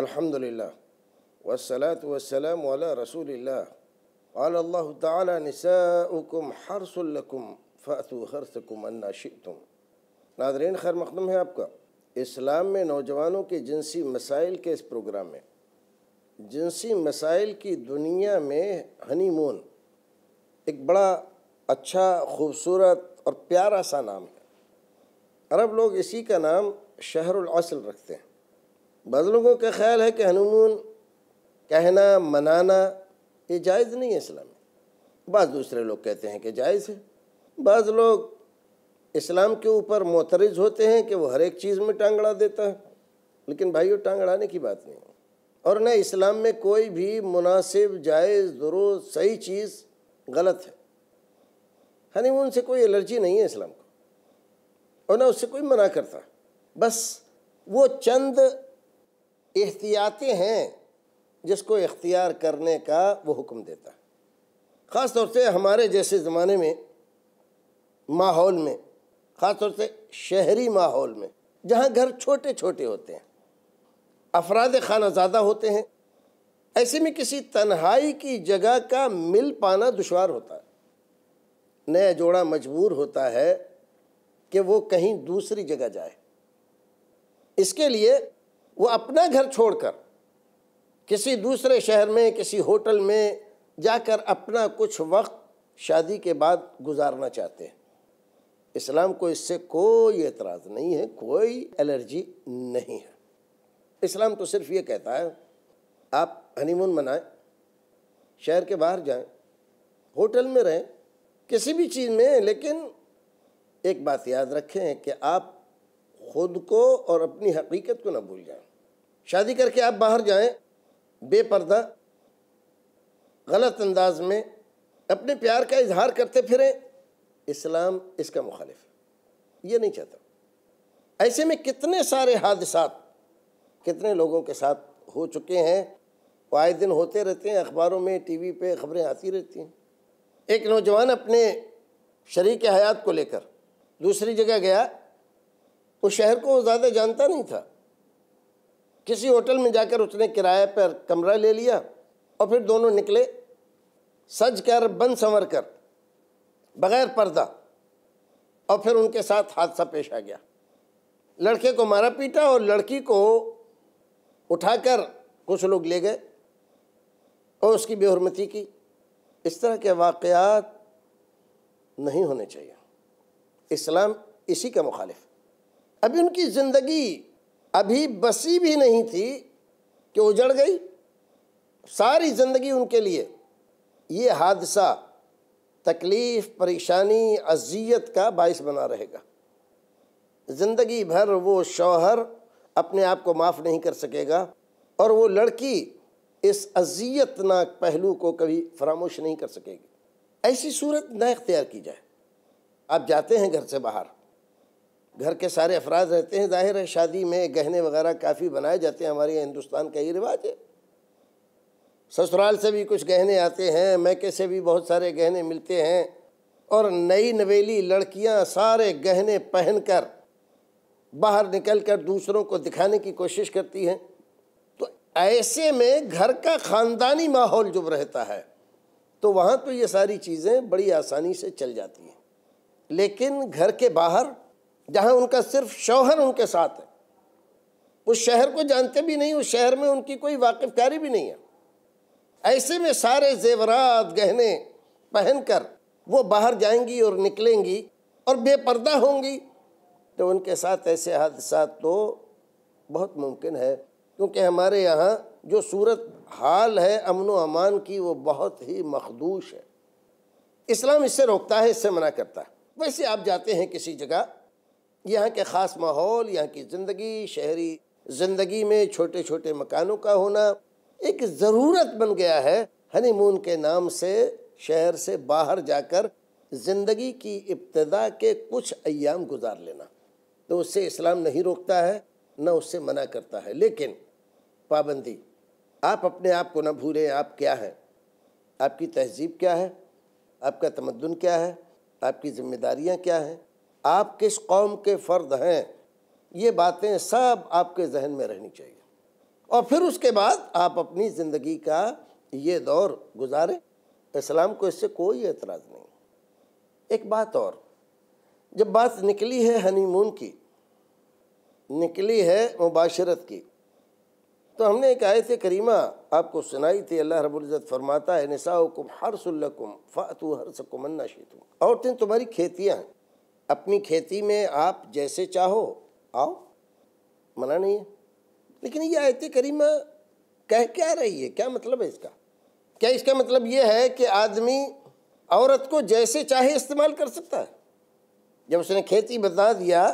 अल्हम्दुलिल्लाह वसलात वसलाम वाला रसूलिल्लाह قال الله تعالى نساؤكم حرث لكم फ़ातु हरसकुम अन्ना शितुम नादरीन खैर मकदम है आपका इस्लाम में नौजवानों के जिनसी मसाइल के इस प्रोग्राम में जिनसी मसाइल की दुनिया में हनी मून एक बड़ा अच्छा खूबसूरत और प्यारा सा नाम है अरब लोग इसी का नाम शहरुल असल रखते हैं बाद लोगों का ख्याल है कि हनून कहना मनाना ये जायज़ नहीं है इस्लाम में बाज़ दूसरे लोग कहते हैं कि जायज़ है बाद लोग इस्लाम के ऊपर मोतरज होते हैं कि वो हर एक चीज़ में टांगड़ा देता है लेकिन भाई वो टांगड़ाने की बात नहीं और न इस्लाम में कोई भी मुनासिब जायज़ दुरुस्त सही चीज़ गलत है हनीमून से कोई एलर्जी नहीं है इस्लाम को और ना उससे कोई मना करता बस वो चंद एहतियातें हैं जिसको इख्तियार करने का वो हुक्म देता है ख़ास तौर से हमारे जैसे ज़माने में माहौल में ख़ास तौर से शहरी माहौल में जहाँ घर छोटे छोटे होते हैं अफराद खाना ज़्यादा होते हैं ऐसे में किसी तन्हाई की जगह का मिल पाना दुशवार होता है नया जोड़ा मजबूर होता है कि वो कहीं दूसरी जगह जाए इसके लिए वो अपना घर छोड़कर किसी दूसरे शहर में किसी होटल में जाकर अपना कुछ वक्त शादी के बाद गुजारना चाहते हैं इस्लाम को इससे कोई एतराज़ नहीं है कोई एलर्जी नहीं है इस्लाम तो सिर्फ ये कहता है आप हनीमून मनाएं शहर के बाहर जाएं होटल में रहें किसी भी चीज़ में लेकिन एक बात याद रखें कि आप ख़ुद को और अपनी हकीकत को ना भूल जाएं शादी करके आप बाहर जाएं बेपर्दा गलत अंदाज में अपने प्यार का इजहार करते फिरें इस्लाम इसका मुखालिफ है ये नहीं चाहता ऐसे में कितने सारे हादसा कितने लोगों के साथ हो चुके हैं वो आए दिन होते रहते हैं अखबारों में वी पर खबरें आती रहती हैं एक नौजवान अपने शरीक हयात को लेकर दूसरी जगह गया वो शहर को ज़्यादा जानता नहीं था किसी होटल में जाकर उसने किराए पर कमरा ले लिया और फिर दोनों निकले सज कर बन संवर कर बगैर पर्दा और फिर उनके साथ हादसा पेश आ गया लड़के को मारा पीटा और लड़की को उठाकर कुछ लोग ले गए और उसकी बेहरमती की इस तरह के वाकयात नहीं होने चाहिए इस्लाम इसी का मुखालिफ अभी उनकी ज़िंदगी अभी बसी भी नहीं थी कि उजड़ गई सारी ज़िंदगी उनके लिए ये हादसा तकलीफ़ परेशानी अजियत का बायस बना रहेगा ज़िंदगी भर वो शौहर अपने आप को माफ़ नहीं कर सकेगा और वो लड़की इस अजियतनाक पहलू को कभी फरामोश नहीं कर सकेगी ऐसी सूरत न अख्तियार की जाए आप जाते हैं घर से बाहर घर के सारे अफराज रहते हैं जाहिर है शादी में गहने वगैरह काफ़ी बनाए जाते हैं हमारे यहाँ हिंदुस्तान का ही रिवाज है ससुराल से भी कुछ गहने आते हैं मैके से भी बहुत सारे गहने मिलते हैं और नई नवेली लड़कियां सारे गहने पहनकर बाहर निकलकर दूसरों को दिखाने की कोशिश करती हैं तो ऐसे में घर का ख़ानदानी माहौल जब रहता है तो वहाँ तो ये सारी चीज़ें बड़ी आसानी से चल जाती हैं लेकिन घर के बाहर जहाँ उनका सिर्फ शौहर उनके साथ है उस शहर को जानते भी नहीं उस शहर में उनकी कोई वाकिफकारी भी नहीं है ऐसे में सारे जेवरात गहने पहनकर वो बाहर जाएंगी और निकलेंगी और बेपर्दा होंगी तो उनके साथ ऐसे हादसा तो बहुत मुमकिन है क्योंकि हमारे यहाँ जो सूरत हाल है अमन व अमान की वो बहुत ही मखदूश है इस्लाम इससे रोकता है इससे मना करता है वैसे आप जाते हैं किसी जगह यहाँ के ख़ास माहौल यहाँ की ज़िंदगी शहरी ज़िंदगी में छोटे छोटे मकानों का होना एक ज़रूरत बन गया है हनीमून के नाम से शहर से बाहर जाकर ज़िंदगी की इब्तदा के कुछ अयाम गुजार लेना तो उससे इस्लाम नहीं रोकता है न उससे मना करता है लेकिन पाबंदी आप अपने आप को ना भूलें आप क्या हैं आपकी तहजीब क्या है आपका तमदन क्या है आपकी ज़िम्मेदारियाँ क्या हैं आप किस कौम के फ़र्द हैं ये बातें सब आपके जहन में रहनी चाहिए और फिर उसके बाद आप अपनी ज़िंदगी का ये दौर गुजारें इस्लाम को इससे कोई एतराज़ नहीं एक बात और जब बात निकली है हनीमून की निकली है मुबाशरत की तो हमने एक आयत करीमा आपको सुनाई थी अल्लाह रबुल्ज़त फरमाता है नसाकुम हर सुल्लकुम फ़ातु हर सकमन्ना शीतुम औरतें तुम्हारी खेतियाँ हैं अपनी खेती में आप जैसे चाहो आओ मना नहीं है लेकिन ये आयत करीमा कह क्या रही है क्या मतलब है इसका क्या इसका मतलब ये है कि आदमी औरत को जैसे चाहे इस्तेमाल कर सकता है जब उसने खेती बता दिया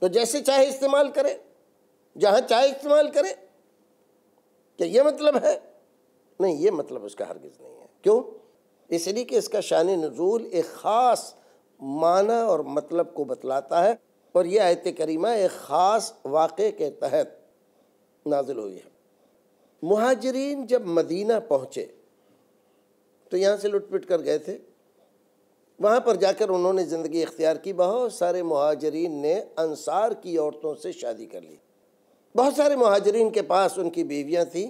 तो जैसे चाहे इस्तेमाल करे जहाँ चाहे इस्तेमाल करे क्या ये मतलब है नहीं ये मतलब उसका हरगिज़ नहीं है क्यों इसलिए कि इसका शान नज़ूल एक ख़ास माना और मतलब को बतलाता है और ये आयत करीमा एक ख़ास वाक़े के तहत नाजिल हुई है महाजरीन जब मदीना पहुँचे तो यहाँ से लुटपिट कर गए थे वहाँ पर जाकर उन्होंने ज़िंदगी इख्तियार की बहुत सारे महाजरीन ने अनसार की औरतों से शादी कर ली बहुत सारे महाजरीन के पास उनकी बीवियाँ थीं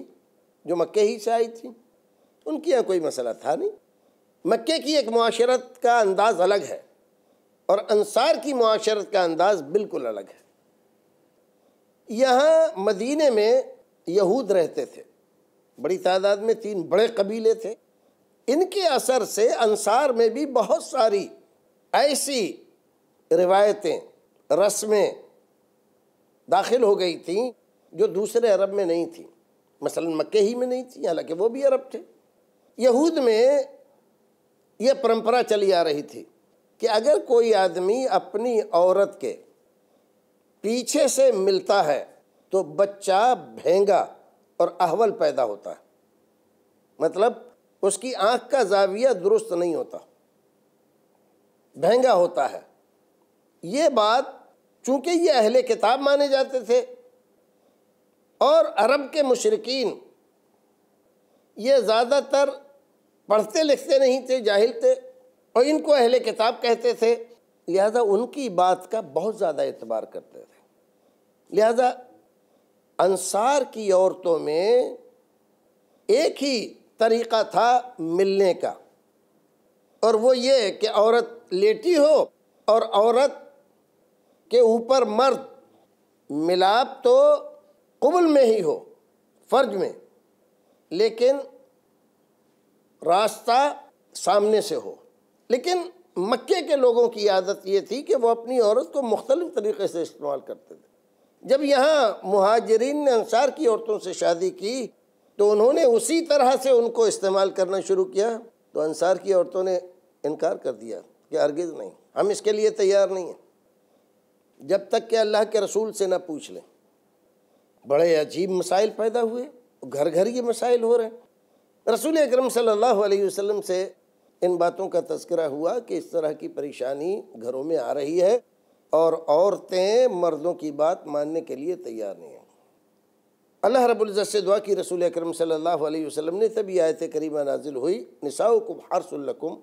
जो मक्के ही से आई थी उनके यहाँ कोई मसला था नहीं मक्के की एक माशरत का अंदाज़ अलग है और अंसार की माशरत का अंदाज़ बिल्कुल अलग है यहाँ मदीने में यहूद रहते थे बड़ी तादाद में तीन बड़े कबीले थे इनके असर से अंसार में भी बहुत सारी ऐसी रिवायतें रस्में दाखिल हो गई थी जो दूसरे अरब में नहीं थी मसलन मक्के ही में नहीं थी हालांकि वो भी अरब थे यहूद में यह परंपरा चली आ रही थी कि अगर कोई आदमी अपनी औरत के पीछे से मिलता है तो बच्चा भेंगा और अहवल पैदा होता है मतलब उसकी आंख का जाविया दुरुस्त नहीं होता भेंगा होता है ये बात चूंकि ये अहले किताब माने जाते थे और अरब के मुशरकिन ये ज़्यादातर पढ़ते लिखते नहीं थे जाहिल थे और इनको अहले किताब कहते थे लिहाजा उनकी बात का बहुत ज़्यादा एतबार करते थे लिहाजा अनसार की औरतों में एक ही तरीक़ा था मिलने का और वो ये कि औरत लेटी हो और औरत के ऊपर मर्द मिलाप तो कबुल में ही हो फर्ज में लेकिन रास्ता सामने से हो लेकिन मक्के के लोगों की आदत ये थी कि वो अपनी औरत को मुख्तलिफ तरीके से इस्तेमाल करते थे जब यहाँ महाजरीन ने अंसार की औरतों से शादी की तो उन्होंने उसी तरह से उनको इस्तेमाल करना शुरू किया तो अंसार की औरतों ने इनकार कर दिया कि अर्गिज़ नहीं हम इसके लिए तैयार नहीं हैं जब तक कि अल्लाह के रसूल से ना पूछ लें बड़े अजीब मसाइल पैदा हुए घर घर ये मसाइल हो रहे हैं रसूल अक्रम सल्ला वसलम से इन बातों का तस्करा हुआ कि इस तरह की परेशानी घरों में आ रही है और औरतें मर्दों की बात मानने के लिए तैयार नहीं हैं अल्लाह रबुल्ज़त से दुआ की रसूल अक्रम सल्लल्लाहु अलैहि वसल्लम ने तभी आयत करीमा नाजिल हुई निसाउकुम हरसुल्लकुम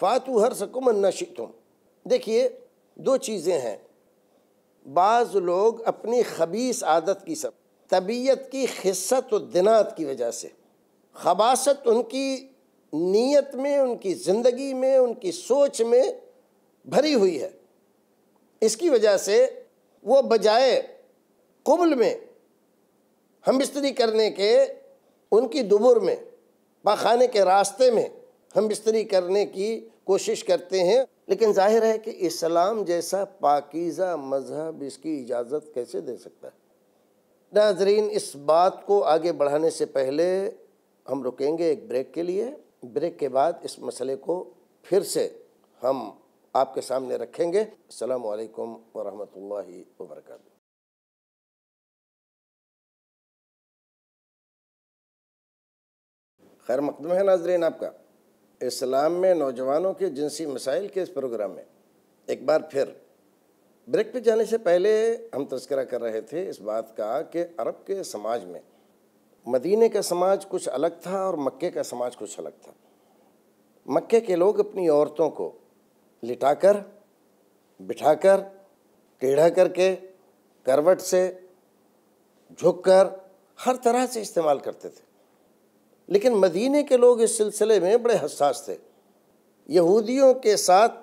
फ़ातु सकुम नशितुम देखिए दो चीज़ें हैं बाज़ लोग अपनी खबीस आदत की सब तबीयत की खिसत दिनात की वजह से खबासत उनकी नीयत में उनकी ज़िंदगी में उनकी सोच में भरी हुई है इसकी वजह से वो बजाय कुबल में हम बिस्तरी करने के उनकी दुबर में पाखाने के रास्ते में हम बिस्तरी करने की कोशिश करते हैं लेकिन जाहिर है कि इस्लाम जैसा पाकिज़ा मज़हब इसकी इजाज़त कैसे दे सकता है नाजरीन इस बात को आगे बढ़ाने से पहले हम रुकेंगे एक ब्रेक के लिए ब्रेक के बाद इस मसले को फिर से हम आपके सामने रखेंगे अल्लाम वरहि वर्क खैर मकदम है नाजरीन आपका इस्लाम में नौजवानों के जिनसी मसाइल के इस प्रोग्राम में एक बार फिर ब्रेक पे जाने से पहले हम तस्करा कर रहे थे इस बात का कि अरब के समाज में मदीने का समाज कुछ अलग था और मक्के का समाज कुछ अलग था मक्के के लोग अपनी औरतों को लिटाकर बिठाकर टेढ़ा करके करवट से झुककर हर तरह से इस्तेमाल करते थे लेकिन मदीने के लोग इस सिलसिले में बड़े हसास थे यहूदियों के साथ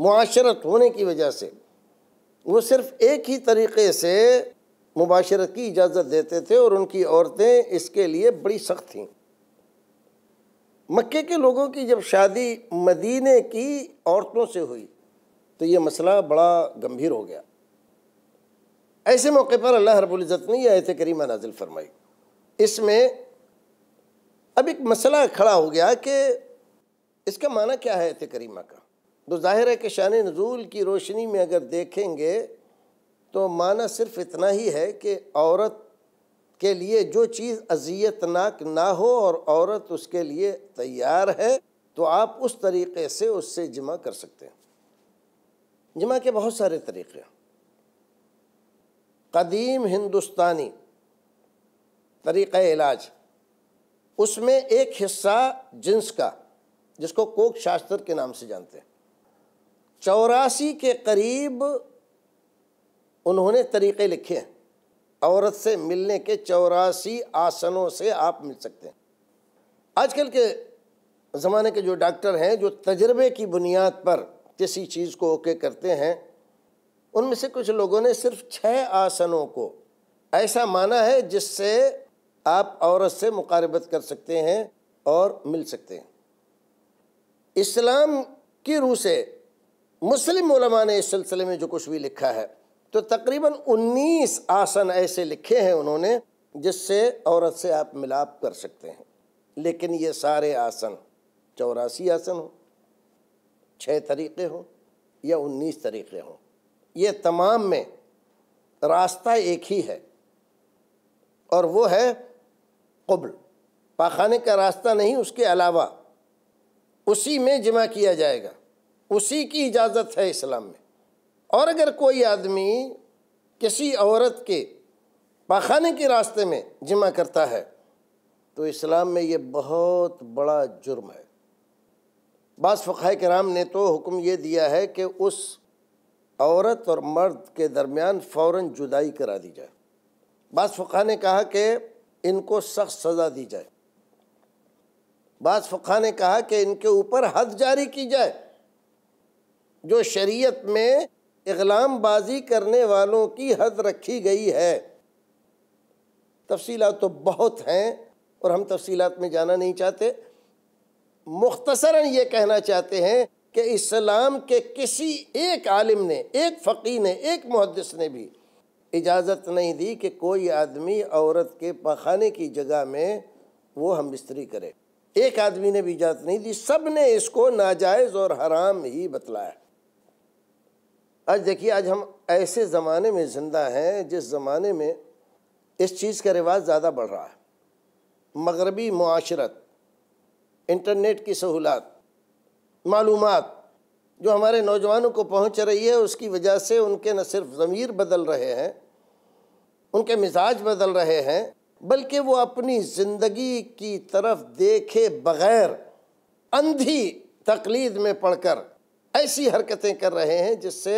मुआशरत होने की वजह से वो सिर्फ एक ही तरीके से मुबाशरत की इजाज़त देते थे और उनकी औरतें इसके लिए बड़ी सख्त थीं मक्के के लोगों की जब शादी मदीने की औरतों से हुई तो ये मसला बड़ा गंभीर हो गया ऐसे मौके पर अल्लाह रबुल्ज़त ने यह आयत करीमा नाजिल फरमाई इसमें अब एक मसला खड़ा हो गया कि इसका माना क्या है आयत करीमा का तो ज़ाहिर है कि शान नजूल की रोशनी में अगर देखेंगे तो माना सिर्फ इतना ही है कि औरत के लिए जो चीज़ अजियतनाक ना हो और औरत उसके लिए तैयार है तो आप उस तरीके से उससे जमा कर सकते हैं जमा के बहुत सारे तरीक़े कदीम हिंदुस्तानी तरीक़ इलाज उसमें एक हिस्सा जिन्स का जिसको कोक शास्त्र के नाम से जानते हैं चौरासी के करीब उन्होंने तरीक़े लिखे हैं औरत से मिलने के चौरासी आसनों से आप मिल सकते हैं आजकल के ज़माने के जो डॉक्टर हैं जो तजर्बे की बुनियाद पर किसी चीज़ को ओके करते हैं उनमें से कुछ लोगों ने सिर्फ छः आसनों को ऐसा माना है जिससे आप औरत से मुकारबत कर सकते हैं और मिल सकते हैं इस्लाम की रूह से मुस्लिम ने इस सिलसिले में जो कुछ भी लिखा है तो तकरीबन 19 आसन ऐसे लिखे हैं उन्होंने जिससे औरत से आप मिलाप कर सकते हैं लेकिन ये सारे आसन चौरासी आसन हों छः तरीक़े हों या उन्नीस तरीक़े हों ये तमाम में रास्ता एक ही है और वो है कब्ल पाखाने का रास्ता नहीं उसके अलावा उसी में जमा किया जाएगा उसी की इजाज़त है इस्लाम में और अगर कोई आदमी किसी औरत के पाखाने के रास्ते में जिमा करता है तो इस्लाम में ये बहुत बड़ा जुर्म है बास फ़ाय कराम ने तो हुक्म ये दिया है कि उस औरत और मर्द के दरमियान फ़ौर जुदाई करा दी जाए बास फ़ा ने कहा कि इनको सख्त सज़ा दी जाए बास फ़ा ने कहा कि इनके ऊपर हद जारी की जाए जो शरीयत में इगलामबाजी करने वालों की हद रखी गई है तफसीलात तो बहुत हैं और हम तफसीलात में जाना नहीं चाहते मुख्तसरा ये कहना चाहते हैं कि इस्लाम के किसी एक आलिम ने एक फ़कीर ने एक मुहदस ने भी इजाज़त नहीं दी कि कोई आदमी औरत के पखाने की जगह में वो हम बिस्तरी करे एक आदमी ने भी इजाज़त नहीं दी सब ने इसको नाजायज़ और हराम ही बतलाया आज देखिए आज हम ऐसे ज़माने में ज़िंदा हैं जिस ज़माने में इस चीज़ का रिवाज ज़्यादा बढ़ रहा है मगरबी माशरत इंटरनेट की सहूलत मालूम जो हमारे नौजवानों को पहुंच रही है उसकी वजह से उनके न सिर्फ ज़मीर बदल रहे हैं उनके मिजाज बदल रहे हैं बल्कि वो अपनी ज़िंदगी की तरफ देखे बगैर अंधी तकलीद में पढ़कर ऐसी हरकतें कर रहे हैं जिससे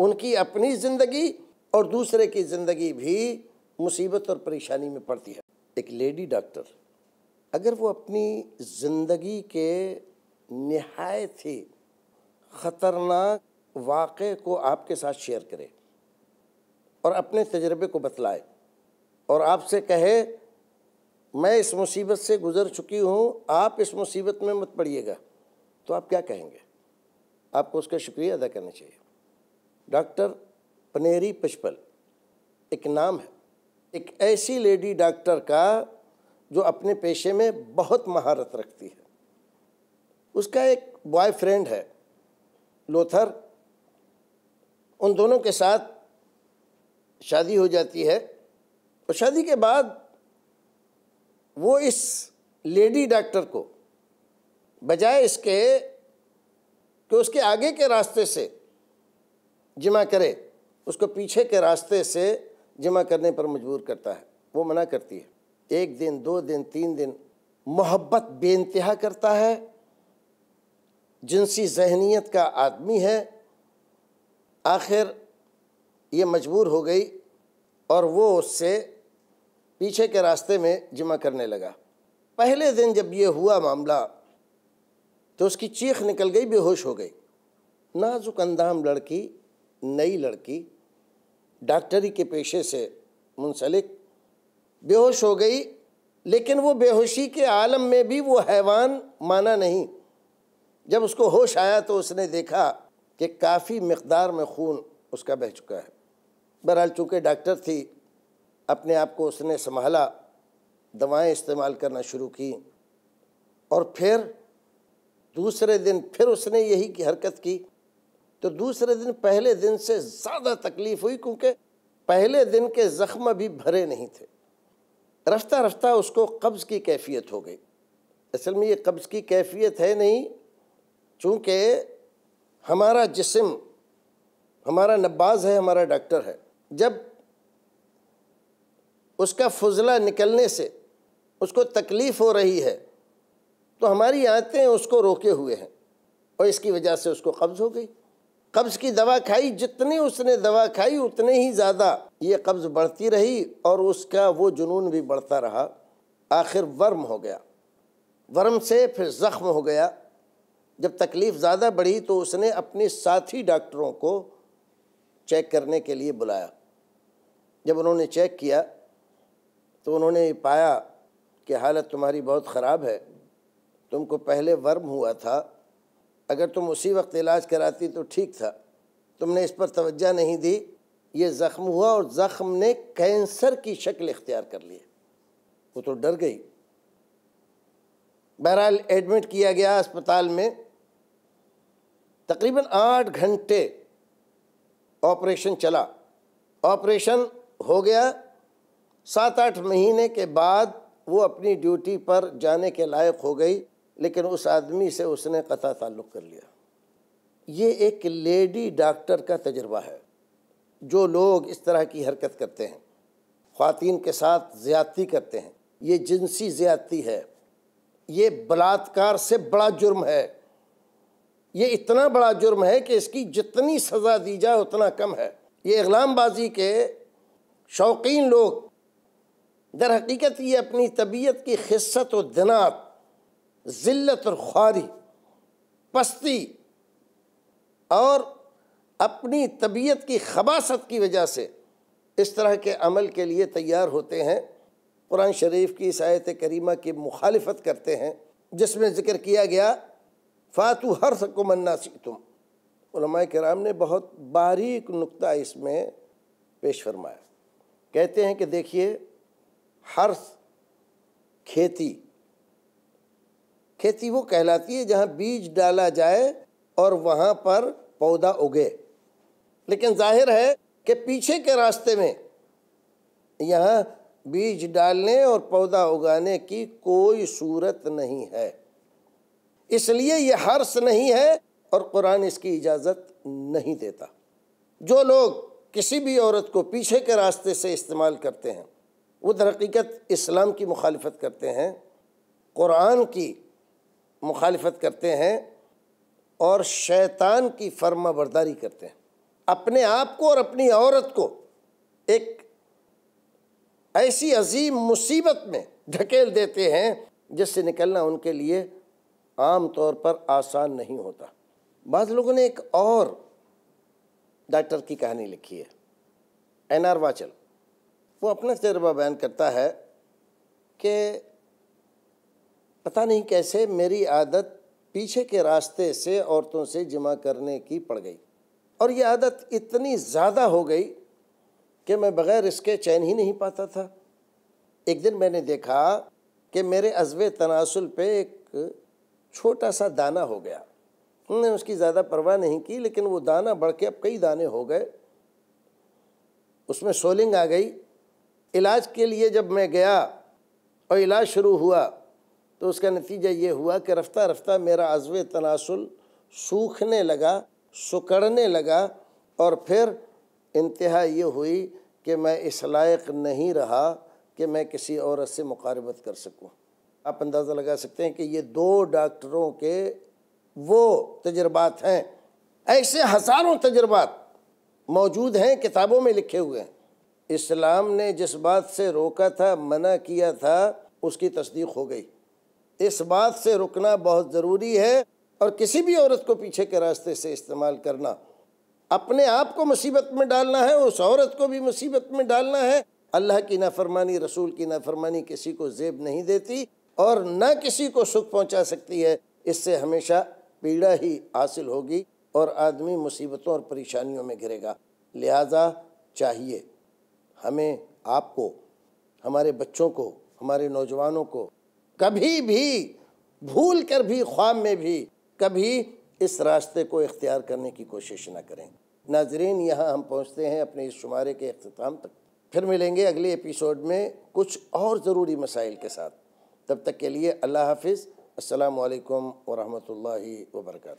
उनकी अपनी ज़िंदगी और दूसरे की ज़िंदगी भी मुसीबत और परेशानी में पड़ती है एक लेडी डॉक्टर अगर वो अपनी ज़िंदगी के नहायत ही ख़तरनाक वाक़े को आपके साथ शेयर करे और अपने तजर्बे को बतलाए और आपसे कहे मैं इस मुसीबत से गुज़र चुकी हूँ आप इस मुसीबत में मत पड़िएगा तो आप क्या कहेंगे आपको उसका शुक्रिया अदा करना चाहिए डॉक्टर पनेरी पिशपल एक नाम है एक ऐसी लेडी डॉक्टर का जो अपने पेशे में बहुत महारत रखती है उसका एक बॉयफ्रेंड है लोथर उन दोनों के साथ शादी हो जाती है और शादी के बाद वो इस लेडी डॉक्टर को बजाय इसके कि उसके आगे के रास्ते से जमा करे उसको पीछे के रास्ते से जमा करने पर मजबूर करता है वो मना करती है एक दिन दो दिन तीन दिन मोहब्बत बेानतहा करता है जिनसी जहनीत का आदमी है आखिर ये मजबूर हो गई और वो उससे पीछे के रास्ते में जमा करने लगा पहले दिन जब ये हुआ मामला तो उसकी चीख निकल गई बेहोश हो गई नाजुक अंदाम लड़की नई लड़की डॉक्टरी के पेशे से मुंसलिक बेहोश हो गई लेकिन वो बेहोशी के आलम में भी वो हैवान माना नहीं जब उसको होश आया तो उसने देखा कि काफ़ी मकदार में खून उसका बह चुका है बहरहाल चूँकि डॉक्टर थी अपने आप को उसने संभाला दवाएं इस्तेमाल करना शुरू की और फिर दूसरे दिन फिर उसने यही की हरकत की तो दूसरे दिन पहले दिन से ज़्यादा तकलीफ हुई क्योंकि पहले दिन के ज़ख्म भी भरे नहीं थे रफ्ता रफ्ता उसको कब्ज़ की कैफियत हो गई असल में ये कब्ज़ की कैफियत है नहीं चूँकि हमारा जिसम हमारा नब्बाज है हमारा डॉक्टर है जब उसका फजला निकलने से उसको तकलीफ़ हो रही है तो हमारी आते उसको रोके हुए हैं और इसकी वजह से उसको कब्ज़ हो गई कब्ज़ की दवा खाई जितनी उसने दवा खाई उतने ही ज़्यादा ये कब्ज़ बढ़ती रही और उसका वो जुनून भी बढ़ता रहा आखिर वर्म हो गया वर्म से फिर ज़ख्म हो गया जब तकलीफ़ ज़्यादा बढ़ी तो उसने अपने साथी डॉक्टरों को चेक करने के लिए बुलाया जब उन्होंने चेक किया तो उन्होंने पाया कि हालत तुम्हारी बहुत ख़राब है तुमको पहले वर्म हुआ था अगर तुम उसी वक्त इलाज कराती तो ठीक था तुमने इस पर तवज्जा नहीं दी ये ज़ख्म हुआ और ज़ख्म ने कैंसर की शक्ल इख्तियार कर ली वो तो डर गई बहरहाल एडमिट किया गया अस्पताल में तकरीबन आठ घंटे ऑपरेशन चला ऑपरेशन हो गया सात आठ महीने के बाद वो अपनी ड्यूटी पर जाने के लायक हो गई लेकिन उस आदमी से उसने कता ताल्लुक़ कर लिया ये एक लेडी डॉक्टर का तजर्बा है जो लोग इस तरह की हरकत करते हैं खातिन के साथ ज़्यादती करते हैं ये जिनसी ज़्यादती है ये बलात्कार से बड़ा जुर्म है ये इतना बड़ा जुर्म है कि इसकी जितनी सज़ा दी जाए उतना कम है ये इगलामबाजी के शौकीन लोग दर हकीकत ये अपनी तबीयत की खिस्सत और दिनात ज़िल्त और ख्वारी पस्ती और अपनी तबीयत की खबासत की वजह से इस तरह के अमल के लिए तैयार होते हैं कुरान शरीफ की इस आयत करीमा की मुखालफत करते हैं जिसमें ज़िक्र किया गया फ़ातु हर सको मन्ना तुम कराम ने बहुत बारीक नुक्ता इसमें पेश फरमाया कहते हैं कि देखिए हर खेती खेती वो कहलाती है जहाँ बीज डाला जाए और वहाँ पर पौधा उगे लेकिन जाहिर है कि पीछे के रास्ते में यहाँ बीज डालने और पौधा उगाने की कोई सूरत नहीं है इसलिए यह हर्ष नहीं है और कुरान इसकी इजाज़त नहीं देता जो लोग किसी भी औरत को पीछे के रास्ते से इस्तेमाल करते हैं वो दरक़ीक़त इस्लाम की मुखालफत करते हैं कुरान की मुखालफत करते हैं और शैतान की फर्मा बरदारी करते हैं अपने आप को और अपनी औरत को एक ऐसी अजीम मुसीबत में ढकेल देते हैं जिससे निकलना उनके लिए आम तौर पर आसान नहीं होता बाद लोगों ने एक और डॉक्टर की कहानी लिखी है एन आर वाचल वो अपना तजर्बा बयान करता है कि पता नहीं कैसे मेरी आदत पीछे के रास्ते से औरतों से जमा करने की पड़ गई और ये आदत इतनी ज़्यादा हो गई कि मैं बग़ैर इसके चैन ही नहीं पाता था एक दिन मैंने देखा कि मेरे अजब तनासुल पे एक छोटा सा दाना हो गया हमने उसकी ज़्यादा परवाह नहीं की लेकिन वो दाना बढ़ के अब कई दाने हो गए उसमें सोलिंग आ गई इलाज के लिए जब मैं गया और इलाज शुरू हुआ तो उसका नतीजा ये हुआ कि रफ्ता रफ्ता मेरा अजव तनासल सूखने लगा सुकड़ने लगा और फिर इंतहा ये हुई कि मैं इस लायक नहीं रहा कि मैं किसी औरत से मुखारबत कर सकूँ आप अंदाज़ा लगा सकते हैं कि ये दो डॉक्टरों के वो तजर्बात हैं ऐसे हज़ारों तजर्बात मौजूद हैं किताबों में लिखे हुए हैं इस्लाम ने जिस बात से रोका था मना किया था उसकी तस्दीक हो गई इस बात से रुकना बहुत ज़रूरी है और किसी भी औरत को पीछे के रास्ते से इस्तेमाल करना अपने आप को मुसीबत में डालना है उस औरत को भी मुसीबत में डालना है अल्लाह की नाफरमानी रसूल की नाफरमानी किसी को जेब नहीं देती और न किसी को सुख पहुंचा सकती है इससे हमेशा पीड़ा ही हासिल होगी और आदमी मुसीबतों और परेशानियों में घिरेगा लिहाजा चाहिए हमें आपको हमारे बच्चों को हमारे नौजवानों को कभी भी भूल कर भी ख्वाब में भी कभी इस रास्ते को इख्तियार करने की कोशिश ना करें नाजरीन यहाँ हम पहुँचते हैं अपने इस शुमारे के अख्ताम तक फिर मिलेंगे अगले एपिसोड में कुछ और ज़रूरी मसाइल के साथ तब तक के लिए अल्लाह हाफिज़ असलकम वरहमल वर्का